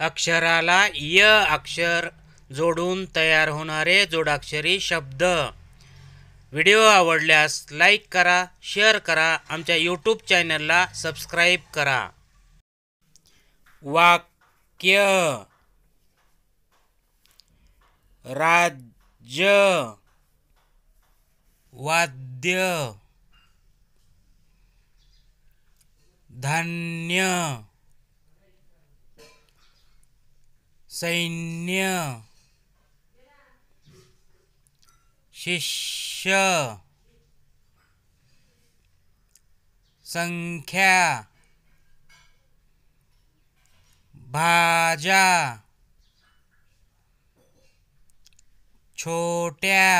अक्षराला य अक्षर जोडून तयार होणारे जोडाक्षरी शब्द व्हिडिओ आवडल्यास लाईक करा शेअर करा आमच्या यूट्यूब चॅनलला सबस्क्राईब करा वाक्य राज्य वाद्य धान्य सैन्य शिष्य संख्या भाजा छोट्या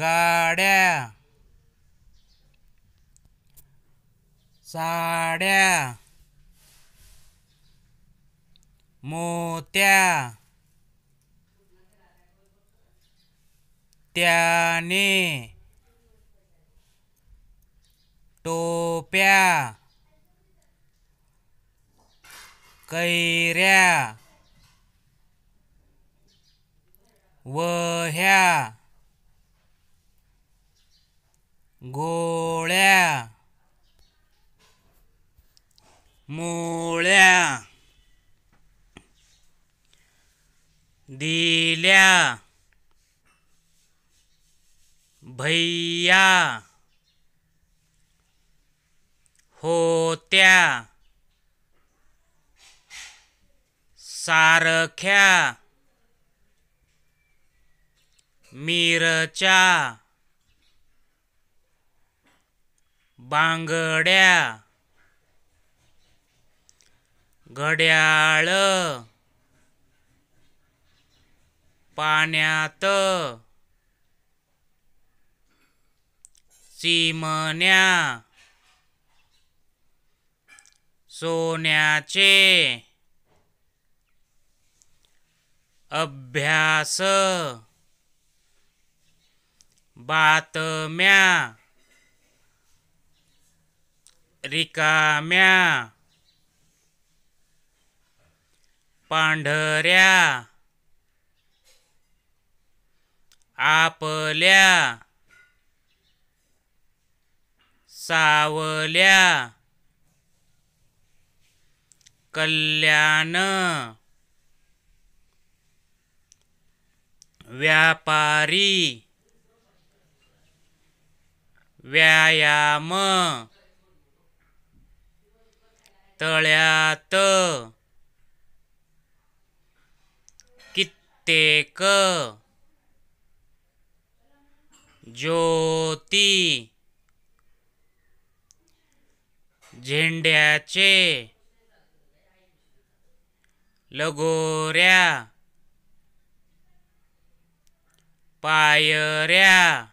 गाड्या साड्या मोत्या त्याने टोप्या कैऱ्या वह्या गोळ्या मोळ्या दिल्या भैया होत्या सारख्या मिरच्या बांगड्या घड्याळ पाण्यात चिमण्या सोन्याचे अभ्यास बातम्या रिकाम्या पांढऱ्या आपल्या सावल्या कल्याण व्यापारी व्यायाम तळ्यात कित्येक ज्योती झेंड्याचे लगोऱ्या पायऱ्या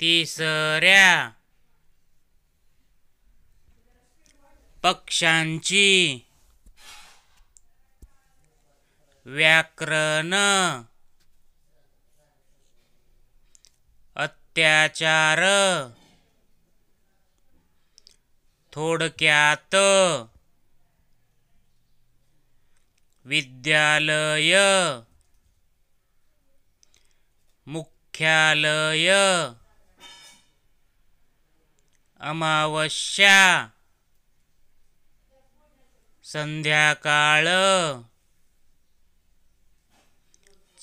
तिसऱ्या पक्षांची व्याकरण अत्याचार थोडक्यात विद्यालय मुख्यालय अमावस्या संध्याकाळ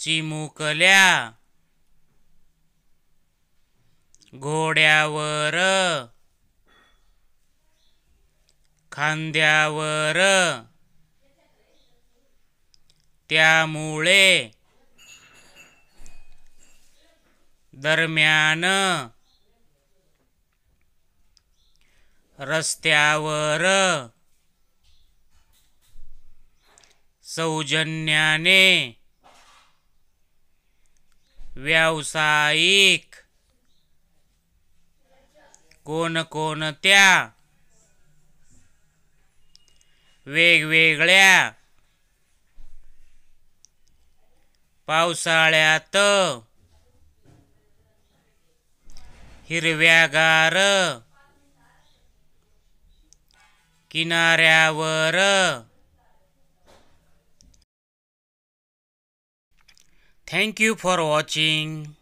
चिमुकल्या घोड्यावर खांद्यावर त्यामुळे दरम्यान रस्त्यावर सौजन्याने व्यावसायिक कोण कोणकोणत्या वेगवेगळ्या पावसाळ्यात हिरव्यागार किनाऱ्यावर यू फॉर वॉचिंग